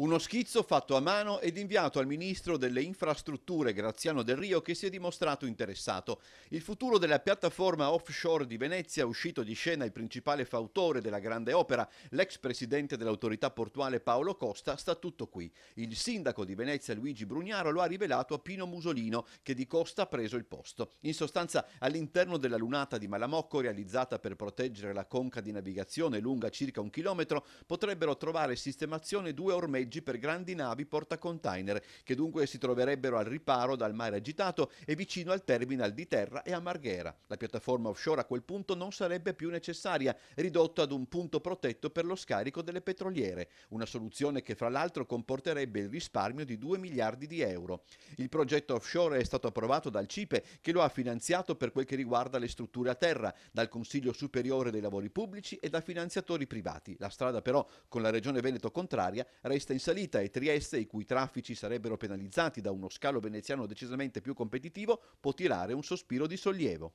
Uno schizzo fatto a mano ed inviato al ministro delle infrastrutture Graziano Del Rio che si è dimostrato interessato. Il futuro della piattaforma offshore di Venezia, uscito di scena il principale fautore della grande opera, l'ex presidente dell'autorità portuale Paolo Costa, sta tutto qui. Il sindaco di Venezia Luigi Brugnaro lo ha rivelato a Pino Musolino che di Costa ha preso il posto. In sostanza all'interno della lunata di Malamocco realizzata per proteggere la conca di navigazione lunga circa un chilometro potrebbero trovare sistemazione due ormeggi noleggi per grandi navi portacontainer, che dunque si troverebbero al riparo dal mare agitato e vicino al terminal di terra e a Marghera. La piattaforma offshore a quel punto non sarebbe più necessaria, ridotta ad un punto protetto per lo scarico delle petroliere, una soluzione che fra l'altro comporterebbe il risparmio di 2 miliardi di euro. Il progetto offshore è stato approvato dal CIPE, che lo ha finanziato per quel che riguarda le strutture a terra, dal Consiglio Superiore dei Lavori Pubblici e da finanziatori privati. La strada però, con la Regione Veneto contraria, resta in salita e Trieste, i cui traffici sarebbero penalizzati da uno scalo veneziano decisamente più competitivo, può tirare un sospiro di sollievo.